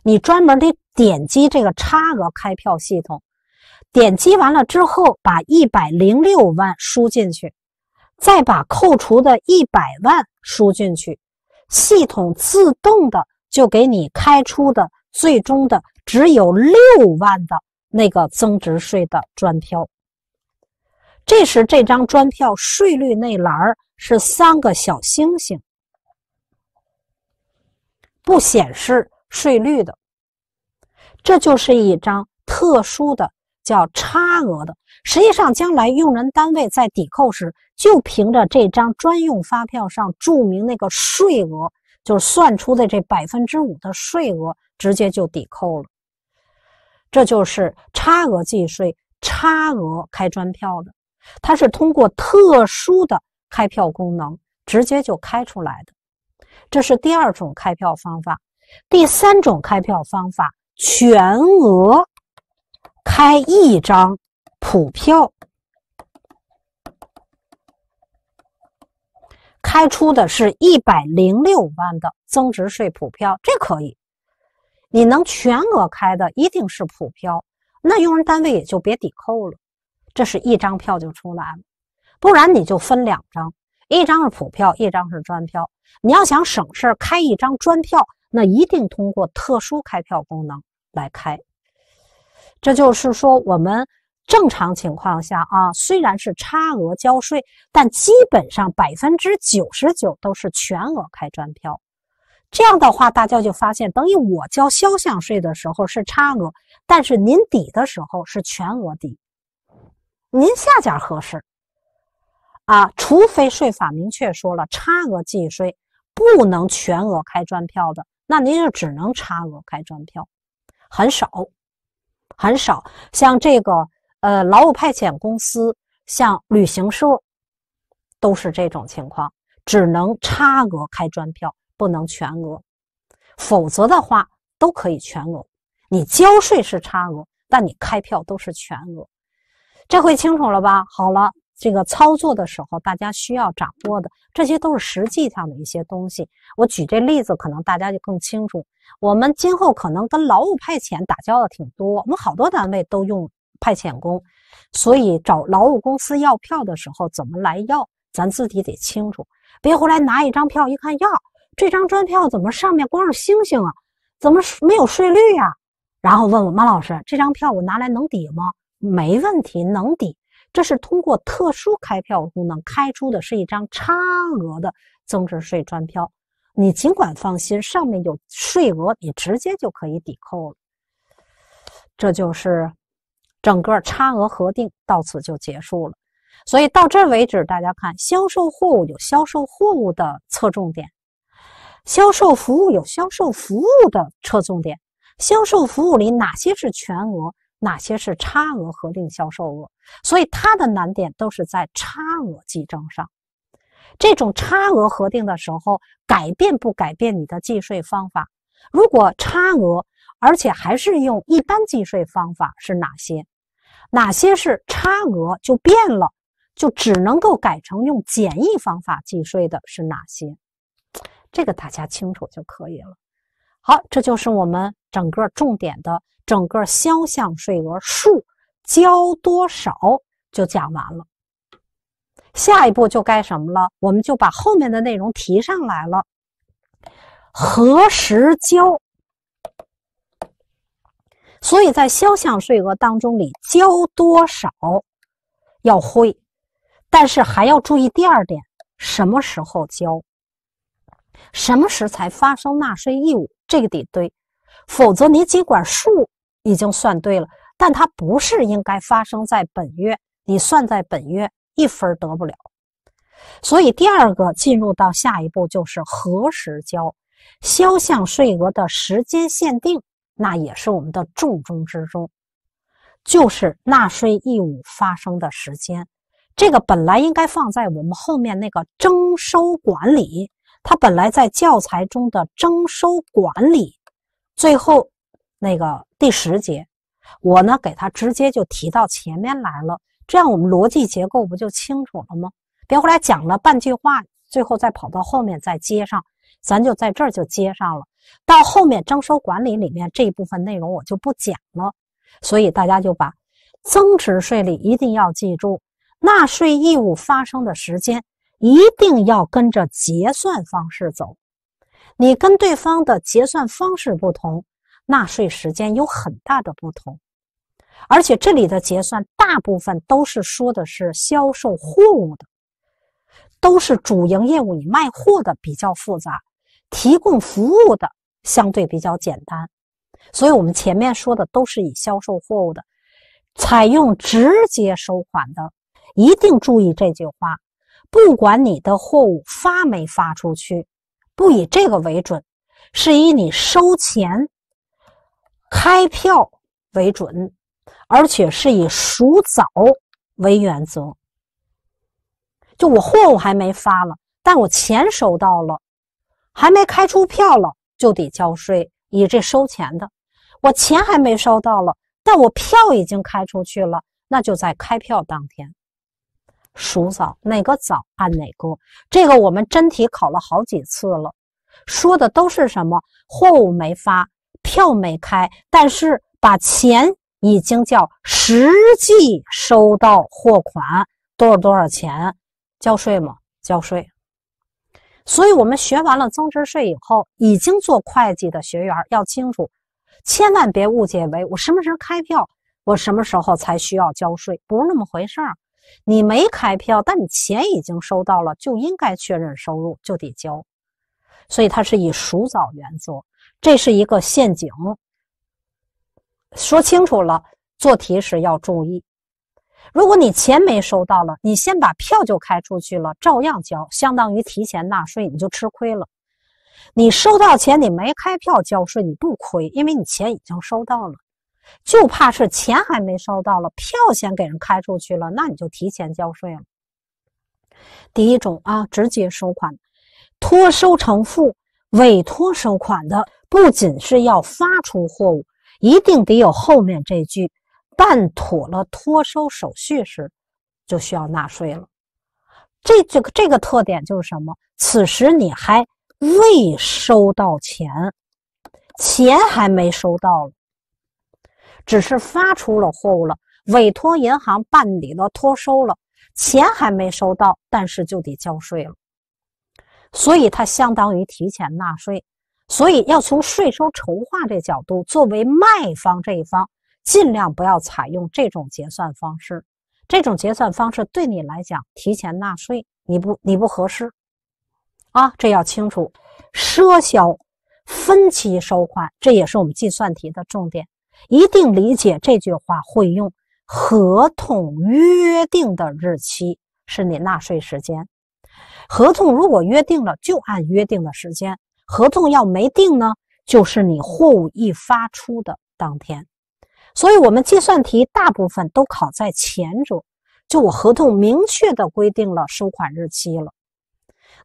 你专门得点击这个差额开票系统，点击完了之后，把一百零六万输进去，再把扣除的一百万输进去，系统自动的。就给你开出的最终的只有六万的那个增值税的专票，这时，这张专票税率那栏是三个小星星，不显示税率的，这就是一张特殊的叫差额的。实际上，将来用人单位在抵扣时，就凭着这张专用发票上注明那个税额。就是算出的这百分之五的税额直接就抵扣了，这就是差额计税、差额开专票的，它是通过特殊的开票功能直接就开出来的，这是第二种开票方法。第三种开票方法，全额开一张普票。开出的是一百零六万的增值税普票，这可以，你能全额开的一定是普票，那用人单位也就别抵扣了，这是一张票就出来了，不然你就分两张，一张是普票，一张是专票。你要想省事开一张专票，那一定通过特殊开票功能来开。这就是说我们。正常情况下啊，虽然是差额交税，但基本上百分之九十九都是全额开专票。这样的话，大家就发现，等于我交销项税的时候是差额，但是您抵的时候是全额抵。您下家合适啊？除非税法明确说了差额计税不能全额开专票的，那您就只能差额开专票，很少，很少。像这个。呃，劳务派遣公司像旅行社都是这种情况，只能差额开专票，不能全额。否则的话，都可以全额。你交税是差额，但你开票都是全额。这回清楚了吧？好了，这个操作的时候，大家需要掌握的这些都是实际上的一些东西。我举这例子，可能大家就更清楚。我们今后可能跟劳务派遣打交道挺多，我们好多单位都用。派遣工，所以找劳务公司要票的时候，怎么来要，咱自己得清楚，别回来拿一张票，一看要这张专票，怎么上面光是星星啊？怎么没有税率呀？然后问我马老师，这张票我拿来能抵吗？没问题，能抵。这是通过特殊开票功能开出的是一张差额的增值税专票，你尽管放心，上面有税额，你直接就可以抵扣了。这就是。整个差额核定到此就结束了，所以到这为止，大家看，销售货物有销售货物的侧重点，销售服务有销售服务的侧重点，销售服务里哪些是全额，哪些是差额核定销售额，所以它的难点都是在差额计征上。这种差额核定的时候，改变不改变你的计税方法？如果差额，而且还是用一般计税方法，是哪些？哪些是差额就变了，就只能够改成用简易方法计税的是哪些？这个大家清楚就可以了。好，这就是我们整个重点的整个销项税额数交多少就讲完了。下一步就该什么了？我们就把后面的内容提上来了，何时交。所以在销项税额当中，你交多少要会，但是还要注意第二点，什么时候交，什么时才发生纳税义务，这个得对，否则你尽管数已经算对了，但它不是应该发生在本月，你算在本月一分得不了。所以第二个进入到下一步就是何时交销项税额的时间限定。那也是我们的重中之重，就是纳税义务发生的时间。这个本来应该放在我们后面那个征收管理，它本来在教材中的征收管理最后那个第十节，我呢给它直接就提到前面来了，这样我们逻辑结构不就清楚了吗？别回来讲了半句话，最后再跑到后面再接上，咱就在这儿就接上了。到后面征收管理里面这一部分内容我就不讲了，所以大家就把增值税里一定要记住，纳税义务发生的时间一定要跟着结算方式走。你跟对方的结算方式不同，纳税时间有很大的不同。而且这里的结算大部分都是说的是销售货物的，都是主营业务，你卖货的比较复杂。提供服务的相对比较简单，所以我们前面说的都是以销售货物的，采用直接收款的，一定注意这句话：不管你的货物发没发出去，不以这个为准，是以你收钱、开票为准，而且是以数早为原则。就我货物还没发了，但我钱收到了。还没开出票了就得交税，以这收钱的，我钱还没收到了，但我票已经开出去了，那就在开票当天，孰早哪个早按哪个。这个我们真题考了好几次了，说的都是什么货物没发票没开，但是把钱已经叫实际收到货款多少多少钱，交税吗？交税。所以，我们学完了增值税以后，已经做会计的学员要清楚，千万别误解为我什么时候开票，我什么时候才需要交税，不是那么回事儿。你没开票，但你钱已经收到了，就应该确认收入，就得交。所以它是以赎早原则，这是一个陷阱。说清楚了，做题时要注意。如果你钱没收到了，你先把票就开出去了，照样交，相当于提前纳税，你就吃亏了。你收到钱，你没开票交税，你不亏，因为你钱已经收到了。就怕是钱还没收到了，票先给人开出去了，那你就提前交税了。第一种啊，直接收款、托收承付、委托收款的，不仅是要发出货物，一定得有后面这句。办妥了托收手续时，就需要纳税了。这个这个特点就是什么？此时你还未收到钱，钱还没收到了，只是发出了货物了，委托银行办理了托收了，钱还没收到，但是就得交税了。所以它相当于提前纳税，所以要从税收筹划这角度，作为卖方这一方。尽量不要采用这种结算方式，这种结算方式对你来讲提前纳税，你不你不合适，啊，这要清楚。赊销、分期收款，这也是我们计算题的重点，一定理解这句话。会用合同约定的日期是你纳税时间，合同如果约定了，就按约定的时间；合同要没定呢，就是你货物一发出的当天。所以，我们计算题大部分都考在前者。就我合同明确的规定了收款日期了，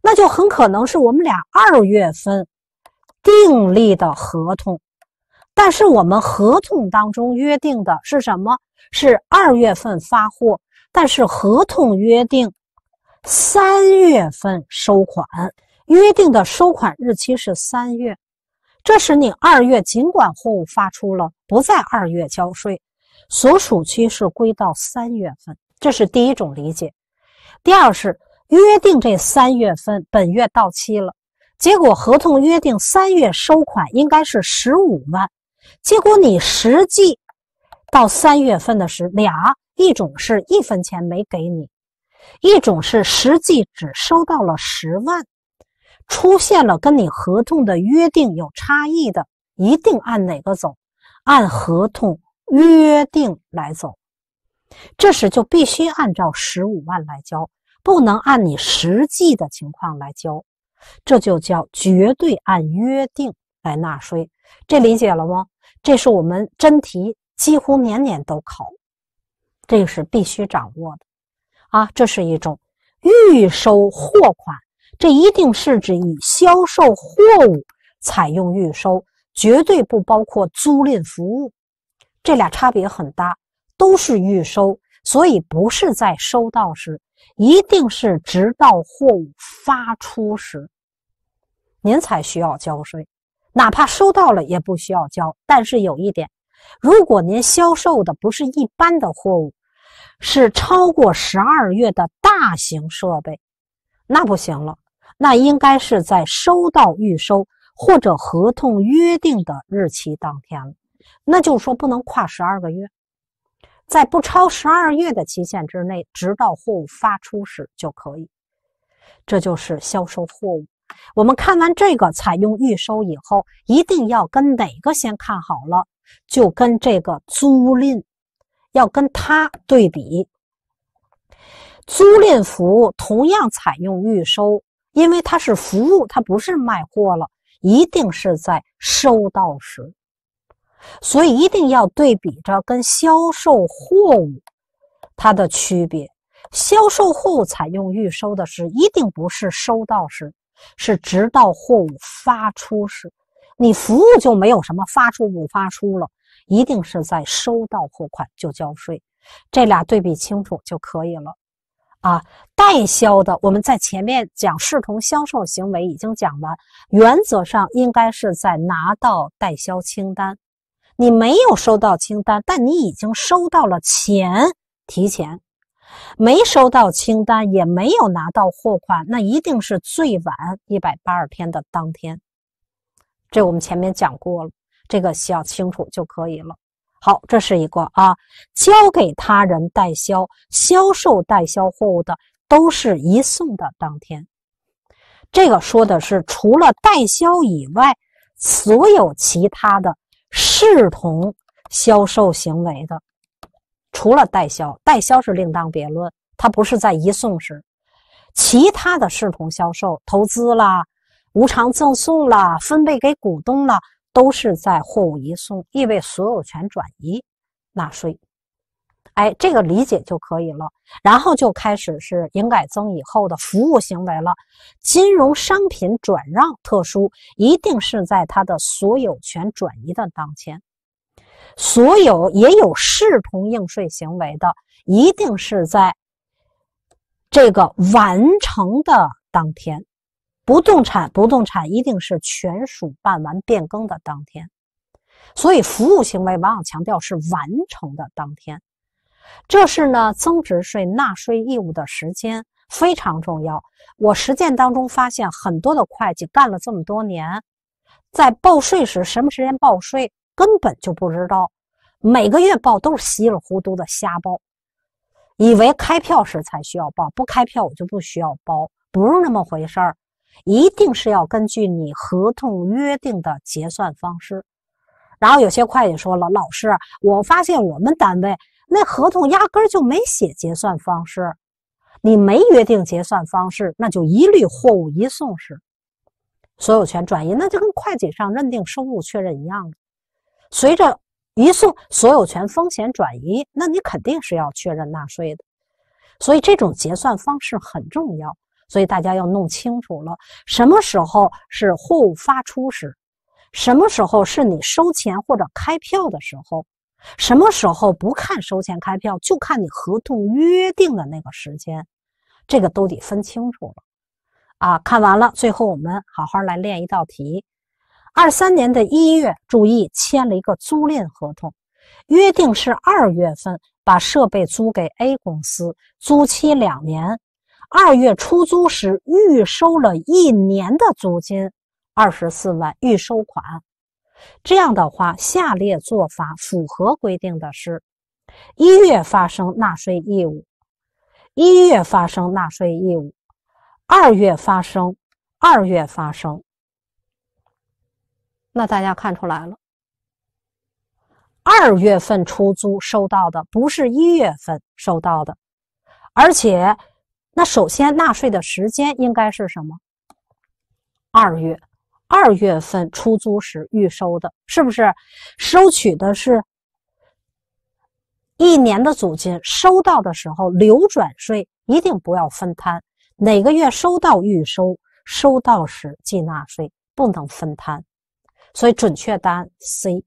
那就很可能是我们俩二月份订立的合同。但是我们合同当中约定的是什么？是二月份发货，但是合同约定三月份收款，约定的收款日期是三月。这时你二月，尽管货物发出了，不在二月交税，所属区是归到三月份。这是第一种理解。第二是约定这三月份本月到期了，结果合同约定三月收款应该是十五万，结果你实际到三月份的是俩：一种是一分钱没给你，一种是实际只收到了十万。出现了跟你合同的约定有差异的，一定按哪个走？按合同约定来走。这时就必须按照十五万来交，不能按你实际的情况来交。这就叫绝对按约定来纳税。这理解了吗？这是我们真题几乎年年都考，这个是必须掌握的啊。这是一种预收货款。这一定是指以销售货物采用预收，绝对不包括租赁服务。这俩差别很大，都是预收，所以不是在收到时，一定是直到货物发出时，您才需要交税。哪怕收到了也不需要交。但是有一点，如果您销售的不是一般的货物，是超过十二月的大型设备，那不行了。那应该是在收到预收或者合同约定的日期当天了，那就是说不能跨十二个月，在不超十二月的期限之内，直到货物发出时就可以。这就是销售货物。我们看完这个采用预收以后，一定要跟哪个先看好了，就跟这个租赁要跟它对比。租赁服务同样采用预收。因为它是服务，它不是卖货了，一定是在收到时，所以一定要对比着跟销售货物它的区别。销售后采用预收的是，一定不是收到时，是直到货物发出时。你服务就没有什么发出不发出了，一定是在收到货款就交税，这俩对比清楚就可以了。啊，代销的，我们在前面讲视同销售行为已经讲完，原则上应该是在拿到代销清单。你没有收到清单，但你已经收到了钱，提前；没收到清单，也没有拿到货款，那一定是最晚一百八十天的当天。这我们前面讲过了，这个需要清楚就可以了。好，这是一个啊，交给他人代销、销售、代销货物的，都是移送的当天。这个说的是除了代销以外，所有其他的视同销售行为的。除了代销，代销是另当别论，它不是在移送时。其他的视同销售，投资啦，无偿赠送啦，分配给股东了。都是在货物移送、意味所有权转移纳税，哎，这个理解就可以了。然后就开始是营改增以后的服务行为了，金融商品转让特殊，一定是在它的所有权转移的当前。所有也有视同应税行为的，一定是在这个完成的当天。不动产不动产一定是权属办完变更的当天，所以服务行为往往强调是完成的当天，这是呢增值税纳税义务的时间非常重要。我实践当中发现，很多的会计干了这么多年，在报税时什么时间报税根本就不知道，每个月报都是稀里糊涂的瞎报，以为开票时才需要报，不开票我就不需要报，不是那么回事儿。一定是要根据你合同约定的结算方式，然后有些会计说了：“老师，我发现我们单位那合同压根儿就没写结算方式，你没约定结算方式，那就一律货物移送式，所有权转移，那就跟会计上认定收入确认一样随着移送所有权、风险转移，那你肯定是要确认纳税的，所以这种结算方式很重要。”所以大家要弄清楚了，什么时候是货物发出时，什么时候是你收钱或者开票的时候，什么时候不看收钱开票，就看你合同约定的那个时间，这个都得分清楚了。啊，看完了，最后我们好好来练一道题。二三年的一月，注意签了一个租赁合同，约定是二月份把设备租给 A 公司，租期两年。二月出租时预收了一年的租金，二十四万预收款。这样的话，下列做法符合规定的是：一月发生纳税义务，一月发生纳税义务，二月发生，二月发生。那大家看出来了，二月份出租收到的不是一月份收到的，而且。那首先，纳税的时间应该是什么？二月，二月份出租时预收的，是不是收取的是一年的租金？收到的时候，流转税一定不要分摊，哪个月收到预收，收到时即纳税，不能分摊。所以，准确答案 C，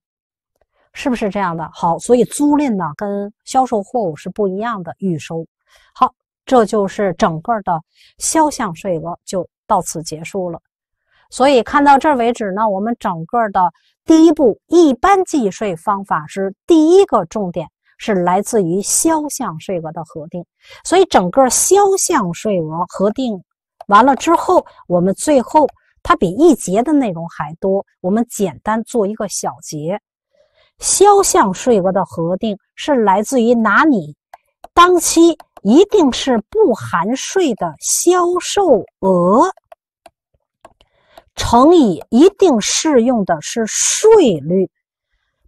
是不是这样的？好，所以租赁呢，跟销售货物是不一样的，预收。好。这就是整个的销项税额就到此结束了。所以看到这儿为止呢，我们整个的第一步一般计税方法是第一个重点是来自于销项税额的核定。所以整个销项税额核定完了之后，我们最后它比一节的内容还多。我们简单做一个小结：销项税额的核定是来自于拿你当期。一定是不含税的销售额乘以一定适用的是税率，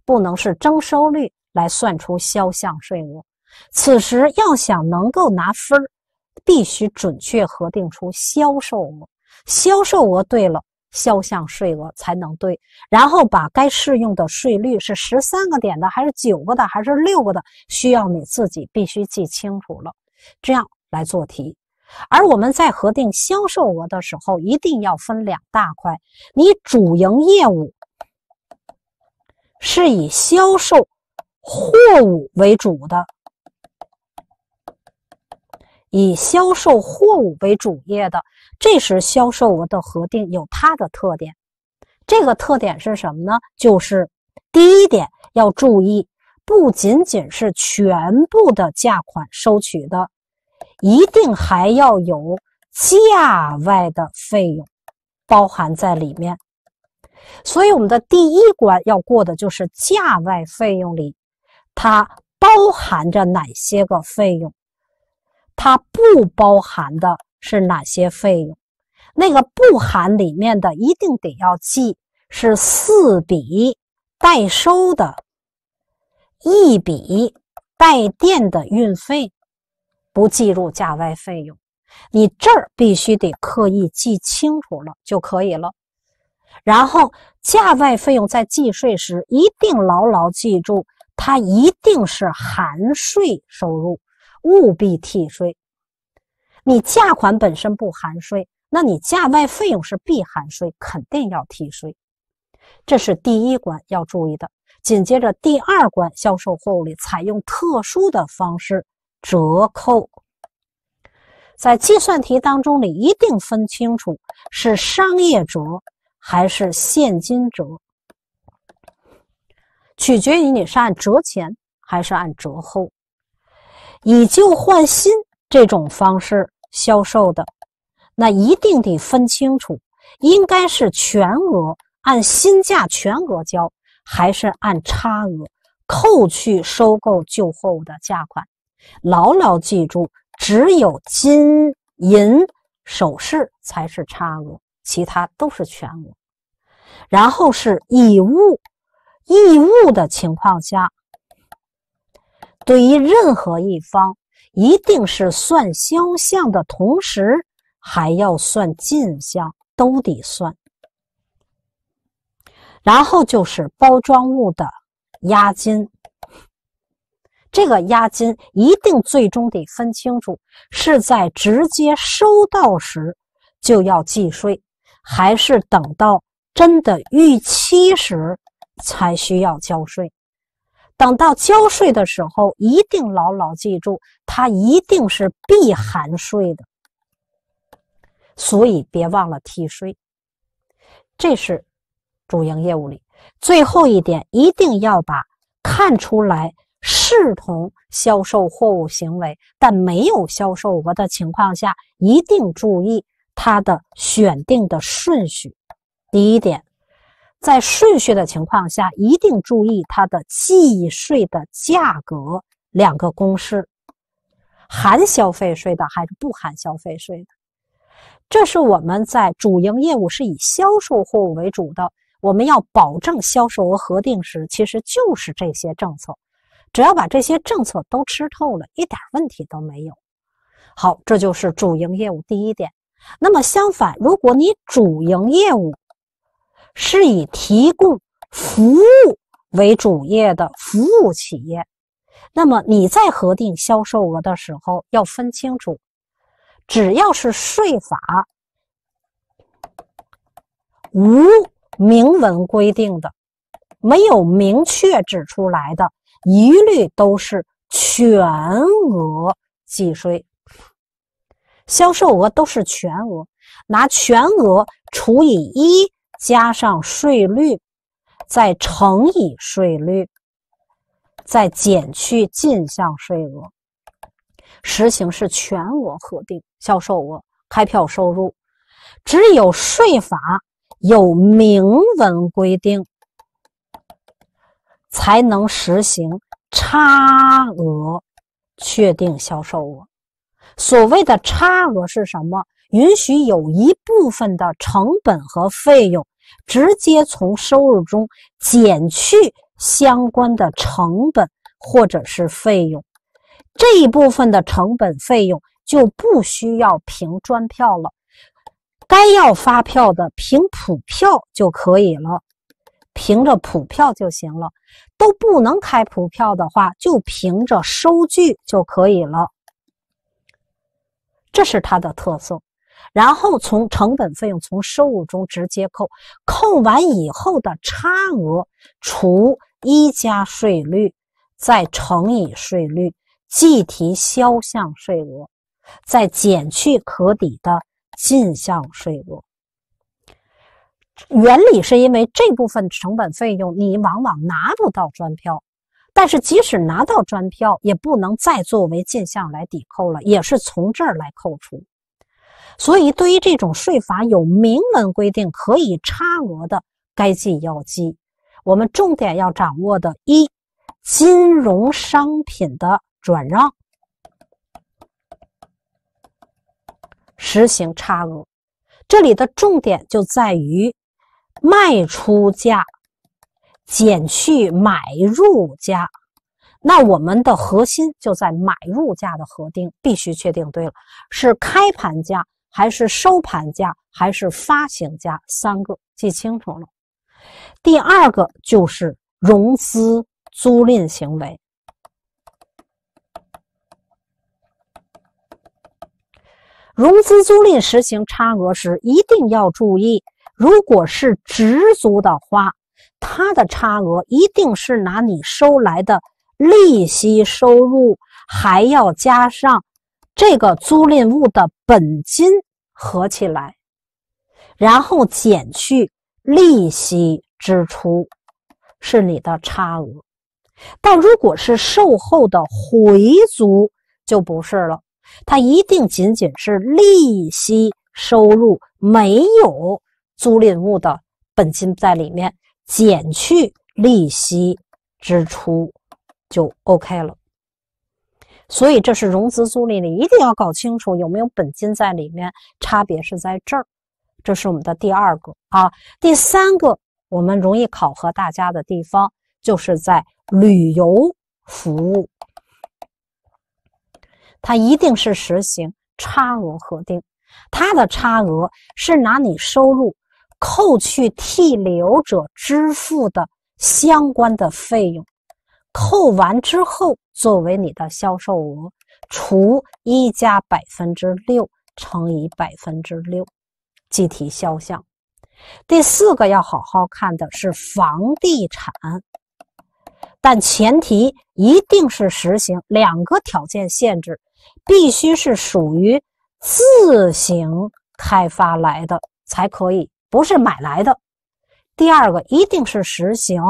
不能是征收率来算出销项税额。此时要想能够拿分必须准确核定出销售额，销售额对了，销项税额才能对。然后把该适用的税率是十三个点的，还是九个的，还是六个的，需要你自己必须记清楚了。这样来做题，而我们在核定销售额的时候，一定要分两大块。你主营业务是以销售货物为主的，以销售货物为主业的，这时销售额的核定有它的特点。这个特点是什么呢？就是第一点要注意。不仅仅是全部的价款收取的，一定还要有价外的费用包含在里面。所以，我们的第一关要过的就是价外费用里，它包含着哪些个费用，它不包含的是哪些费用。那个不含里面的，一定得要记，是四笔代收的。一笔带电的运费不计入价外费用，你这儿必须得刻意记清楚了就可以了。然后价外费用在计税时，一定牢牢记住，它一定是含税收入，务必替税。你价款本身不含税，那你价外费用是必含税，肯定要替税。这是第一关要注意的。紧接着第二关销售货物里采用特殊的方式折扣，在计算题当中你一定分清楚是商业折还是现金折，取决于你是按折前还是按折后。以旧换新这种方式销售的，那一定得分清楚，应该是全额按新价全额交。还是按差额扣去收购旧货物的价款。牢牢记住，只有金银首饰才是差额，其他都是全额。然后是以物易物的情况下，对于任何一方，一定是算销项的同时，还要算进项，都得算。然后就是包装物的押金，这个押金一定最终得分清楚，是在直接收到时就要计税，还是等到真的逾期时才需要交税。等到交税的时候，一定牢牢记住，它一定是避含税的，所以别忘了提税。这是。主营业务里，最后一点一定要把看出来视同销售货物行为，但没有销售额的情况下，一定注意它的选定的顺序。第一点，在顺序的情况下，一定注意它的计税的价格两个公式，含消费税的还是不含消费税的。这是我们在主营业务是以销售货物为主的。我们要保证销售额核定时，其实就是这些政策。只要把这些政策都吃透了，一点问题都没有。好，这就是主营业务第一点。那么相反，如果你主营业务是以提供服务为主业的服务企业，那么你在核定销售额的时候要分清楚，只要是税法无。明文规定的，没有明确指出来的，一律都是全额计税，销售额都是全额，拿全额除以一加上税率，再乘以税率，再减去进项税额，实行是全额核定销售额、开票收入，只有税法。有明文规定，才能实行差额确定销售额。所谓的差额是什么？允许有一部分的成本和费用直接从收入中减去相关的成本或者是费用，这一部分的成本费用就不需要凭专票了。该要发票的凭普票就可以了，凭着普票就行了。都不能开普票的话，就凭着收据就可以了。这是它的特色。然后从成本费用从收入中直接扣，扣完以后的差额除一加税率，再乘以税率，计提销项税额，再减去可抵的。进项税额原理是因为这部分成本费用你往往拿不到专票，但是即使拿到专票，也不能再作为进项来抵扣了，也是从这儿来扣除。所以，对于这种税法有明文规定可以差额的，该进要记。我们重点要掌握的，一金融商品的转让。实行差额，这里的重点就在于卖出价减去买入价，那我们的核心就在买入价的核定必须确定。对了，是开盘价还是收盘价还是发行价？三个记清楚了。第二个就是融资租赁行为。融资租赁实行差额时，一定要注意，如果是直租的话，它的差额一定是拿你收来的利息收入，还要加上这个租赁物的本金合起来，然后减去利息支出，是你的差额。但如果是售后的回租，就不是了。它一定仅仅是利息收入，没有租赁物的本金在里面，减去利息支出就 OK 了。所以这是融资租赁，你一定要搞清楚有没有本金在里面，差别是在这儿。这是我们的第二个啊，第三个我们容易考核大家的地方就是在旅游服务。它一定是实行差额核定，它的差额是拿你收入扣去替留者支付的相关的费用，扣完之后作为你的销售额除一加百分之六乘以百分之六计提销项。第四个要好好看的是房地产，但前提一定是实行两个条件限制。必须是属于自行开发来的才可以，不是买来的。第二个，一定是实行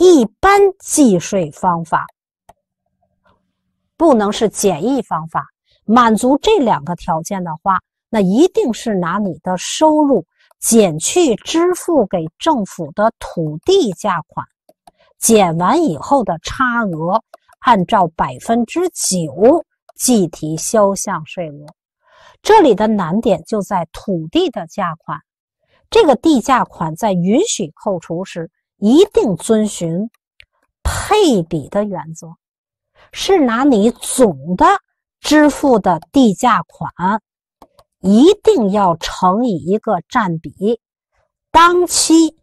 一般计税方法，不能是简易方法。满足这两个条件的话，那一定是拿你的收入减去支付给政府的土地价款，减完以后的差额，按照百分之九。计提销项税额，这里的难点就在土地的价款。这个地价款在允许扣除时，一定遵循配比的原则，是拿你总的支付的地价款，一定要乘以一个占比，当期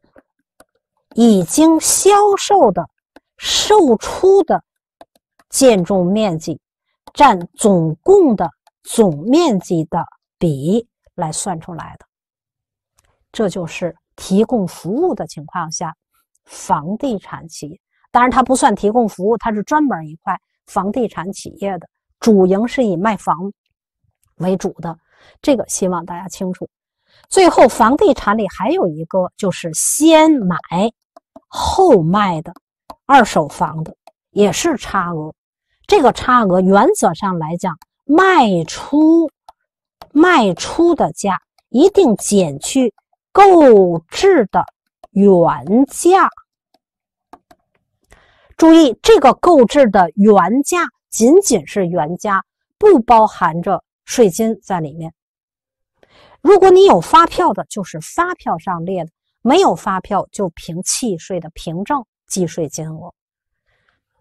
已经销售的售出的建筑面积。占总共的总面积的比来算出来的，这就是提供服务的情况下，房地产企业。当然，它不算提供服务，它是专门一块房地产企业的，主营是以卖房为主的。这个希望大家清楚。最后，房地产里还有一个就是先买后卖的二手房的，也是差额。这个差额，原则上来讲，卖出卖出的价一定减去购置的原价。注意，这个购置的原价仅仅是原价，不包含着税金在里面。如果你有发票的，就是发票上列的；没有发票，就凭契税的凭证计税金额。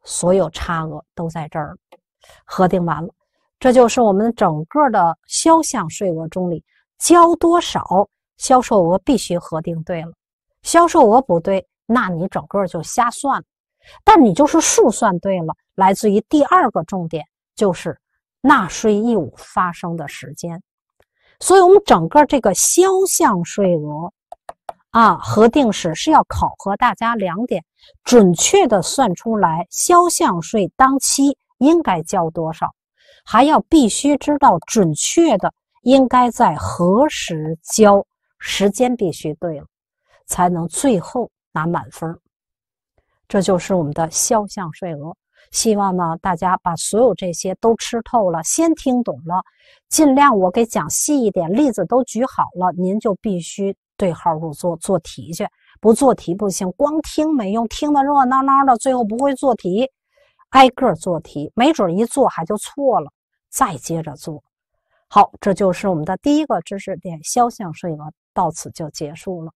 所有差额都在这儿了，核定完了，这就是我们整个的销项税额中里交多少销售额必须核定对了，销售额不对，那你整个就瞎算。但你就是数算对了，来自于第二个重点就是纳税义务发生的时间。所以我们整个这个销项税额。啊，核定时是要考核大家两点：准确的算出来销项税当期应该交多少，还要必须知道准确的应该在何时交，时间必须对了，才能最后拿满分。这就是我们的销项税额。希望呢，大家把所有这些都吃透了，先听懂了，尽量我给讲细一点，例子都举好了，您就必须。对号入座做题去，不做题不行，光听没用，听的热闹闹的，最后不会做题。挨个做题，没准一做还就错了，再接着做。好，这就是我们的第一个知识点，肖像税额，到此就结束了。